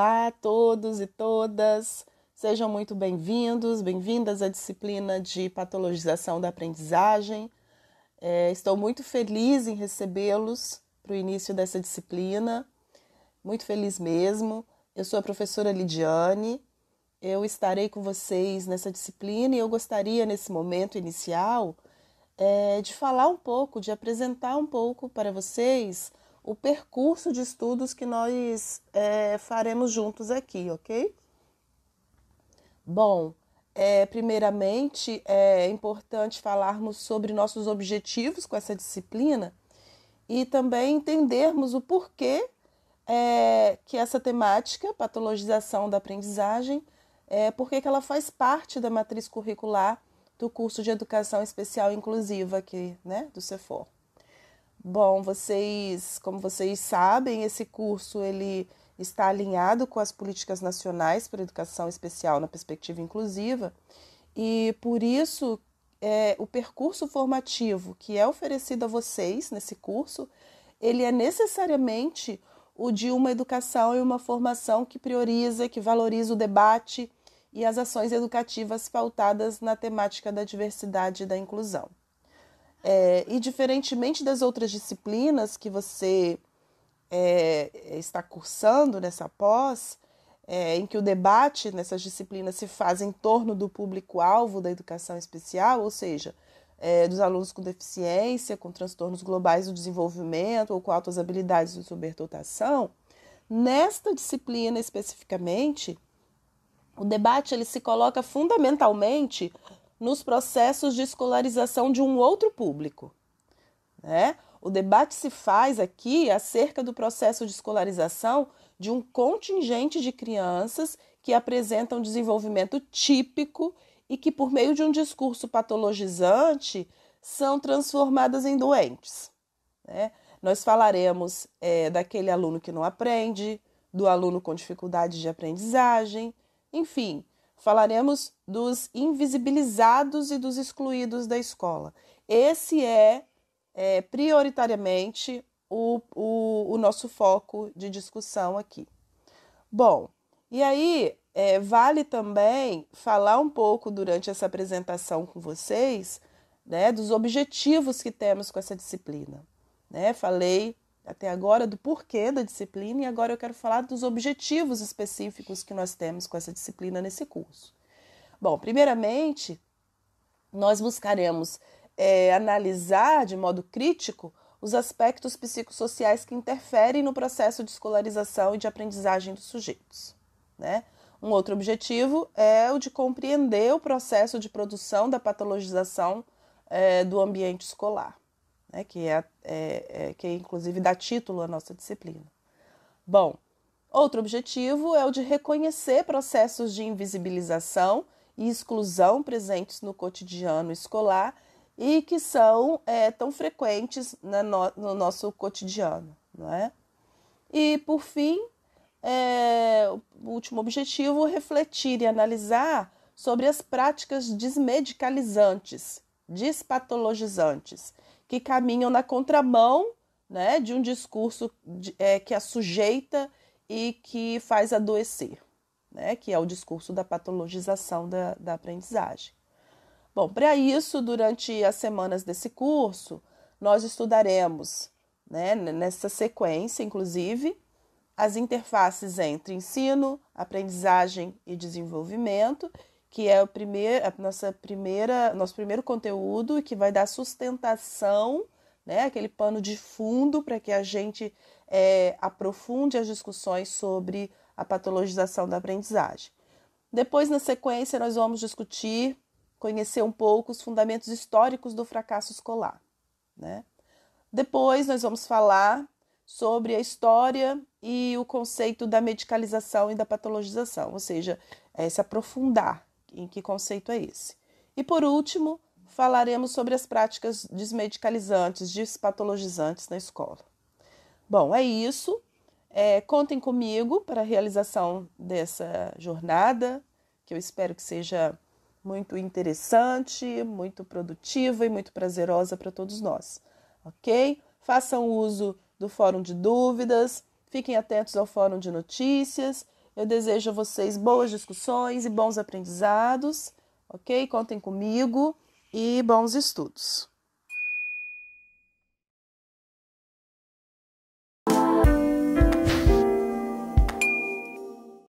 Olá todos e todas, sejam muito bem-vindos, bem-vindas à disciplina de patologização da aprendizagem. É, estou muito feliz em recebê-los para o início dessa disciplina, muito feliz mesmo. Eu sou a professora Lidiane, eu estarei com vocês nessa disciplina e eu gostaria, nesse momento inicial, é, de falar um pouco, de apresentar um pouco para vocês o percurso de estudos que nós é, faremos juntos aqui, ok? Bom, é, primeiramente é importante falarmos sobre nossos objetivos com essa disciplina e também entendermos o porquê é, que essa temática, patologização da aprendizagem, é, porque que ela faz parte da matriz curricular do curso de Educação Especial Inclusiva aqui, né, do CEFOR. Bom, vocês, como vocês sabem, esse curso ele está alinhado com as políticas nacionais para educação especial na perspectiva inclusiva e por isso é, o percurso formativo que é oferecido a vocês nesse curso ele é necessariamente o de uma educação e uma formação que prioriza, que valoriza o debate e as ações educativas pautadas na temática da diversidade e da inclusão. É, e diferentemente das outras disciplinas que você é, está cursando nessa pós, é, em que o debate nessas disciplinas se faz em torno do público-alvo da educação especial, ou seja, é, dos alunos com deficiência, com transtornos globais do desenvolvimento ou com altas habilidades de superdotação, nesta disciplina especificamente, o debate ele se coloca fundamentalmente nos processos de escolarização de um outro público. Né? O debate se faz aqui acerca do processo de escolarização de um contingente de crianças que apresentam desenvolvimento típico e que, por meio de um discurso patologizante, são transformadas em doentes. Né? Nós falaremos é, daquele aluno que não aprende, do aluno com dificuldade de aprendizagem, enfim, falaremos dos invisibilizados e dos excluídos da escola. Esse é, é prioritariamente o, o, o, nosso foco de discussão aqui. Bom, e aí é, vale também falar um pouco durante essa apresentação com vocês né, dos objetivos que temos com essa disciplina. Né? Falei até agora do porquê da disciplina e agora eu quero falar dos objetivos específicos que nós temos com essa disciplina nesse curso. Bom, primeiramente, nós buscaremos é, analisar de modo crítico os aspectos psicossociais que interferem no processo de escolarização e de aprendizagem dos sujeitos. Né? Um outro objetivo é o de compreender o processo de produção da patologização é, do ambiente escolar né, que, é, é, é, que é, inclusive dá título à nossa disciplina. Bom, outro objetivo é o de reconhecer processos de invisibilização e exclusão presentes no cotidiano escolar e que são é, tão frequentes no, no, nosso cotidiano, não é? E por fim, é, o último objetivo, refletir e analisar sobre as práticas desmedicalizantes, despatologizantes, que caminham na contramão né, de um discurso de, é, que a sujeita e que faz adoecer, né, que é o discurso da patologização da, da aprendizagem. Bom, para isso, durante as semanas desse curso, nós estudaremos, né, nessa sequência, inclusive, as interfaces entre ensino, aprendizagem e desenvolvimento que é o primeiro, a nossa primeira, nosso primeiro conteúdo e que vai dar sustentação, né, aquele pano de fundo para que a gente é, aprofunde as discussões sobre a patologização da aprendizagem. Depois, na sequência, nós vamos discutir, conhecer um pouco os fundamentos históricos do fracasso escolar. Né? Depois, nós vamos falar sobre a história e o conceito da medicalização e da patologização, ou seja, é, se aprofundar em que conceito é esse. E por último, falaremos sobre as práticas desmedicalizantes, despatologizantes na escola. Bom, é isso. É, contem comigo para a realização dessa jornada, que eu espero que seja muito interessante, muito produtiva e muito prazerosa para todos nós, ok? Façam uso do fórum de dúvidas, fiquem atentos ao fórum de notícias eu desejo a vocês boas discussões e bons aprendizados, ok? Contem comigo e bons estudos.